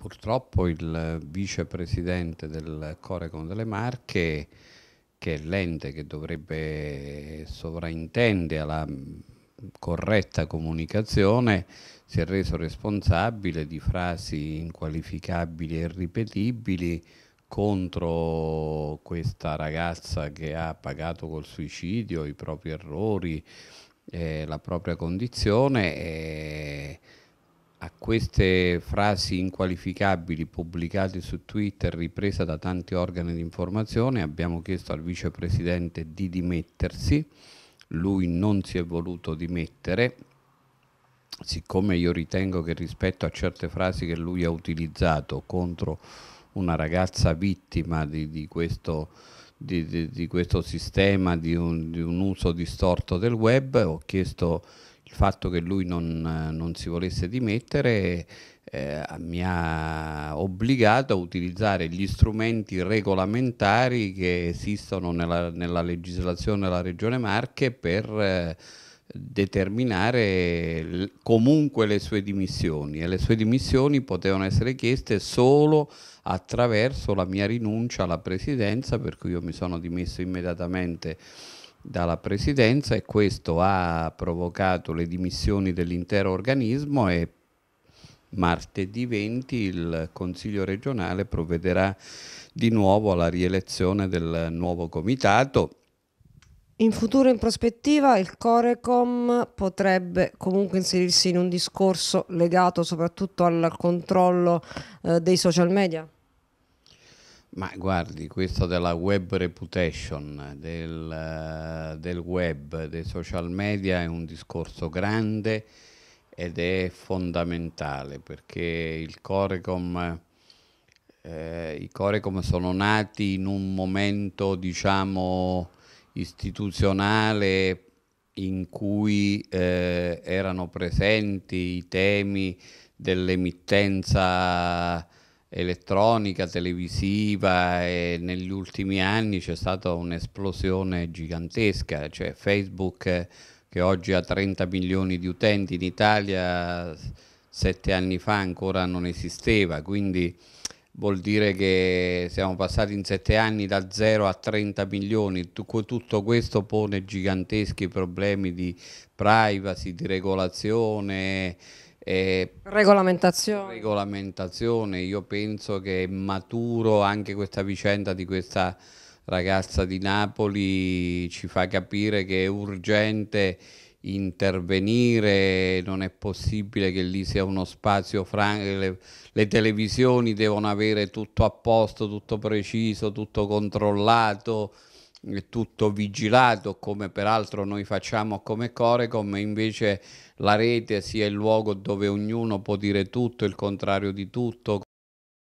Purtroppo il vicepresidente del Corecon delle Marche, che è l'ente che dovrebbe sovraintendere alla mm, corretta comunicazione, si è reso responsabile di frasi inqualificabili e ripetibili contro questa ragazza che ha pagato col suicidio i propri errori, eh, la propria condizione. Eh, a queste frasi inqualificabili pubblicate su Twitter ripresa da tanti organi di informazione abbiamo chiesto al vicepresidente di dimettersi, lui non si è voluto dimettere, siccome io ritengo che rispetto a certe frasi che lui ha utilizzato contro una ragazza vittima di, di, questo, di, di questo, sistema, un, di un uso distorto del web, ho chiesto il fatto che lui non, non si volesse dimettere eh, mi ha obbligato a utilizzare gli strumenti regolamentari che esistono nella, nella legislazione della Regione Marche per eh, determinare comunque le sue dimissioni e le sue dimissioni potevano essere chieste solo attraverso la mia rinuncia alla presidenza per cui io mi sono dimesso immediatamente dalla presidenza e questo ha provocato le dimissioni dell'intero organismo e martedì 20 il Consiglio regionale provvederà di nuovo alla rielezione del nuovo comitato. In futuro, in prospettiva, il Corecom potrebbe comunque inserirsi in un discorso legato soprattutto al controllo eh, dei social media? Ma guardi, questo della web reputation, del, eh, del, web, dei social media è un discorso grande ed è fondamentale perché Corecom, eh, i Corecom sono nati in un momento, diciamo, istituzionale in cui eh, erano presenti i temi dell'emittenza elettronica, televisiva e negli ultimi anni c'è stata un'esplosione gigantesca, cioè Facebook che oggi ha 30 milioni di utenti in Italia sette anni fa ancora non esisteva, quindi vuol dire che siamo passati in sette anni da 0 a 30 milioni, tutto questo pone giganteschi problemi di privacy, di regolazione eh, regolamentazione. regolamentazione. io penso che è maturo anche questa vicenda di questa ragazza di Napoli, ci fa capire che è urgente intervenire, non è possibile che lì sia uno spazio franco, le, le, televisioni devono avere tutto a posto, tutto preciso, tutto controllato, tutto vigilato come peraltro noi facciamo come Corecom, invece la rete sia il luogo dove ognuno può dire tutto, il contrario di tutto.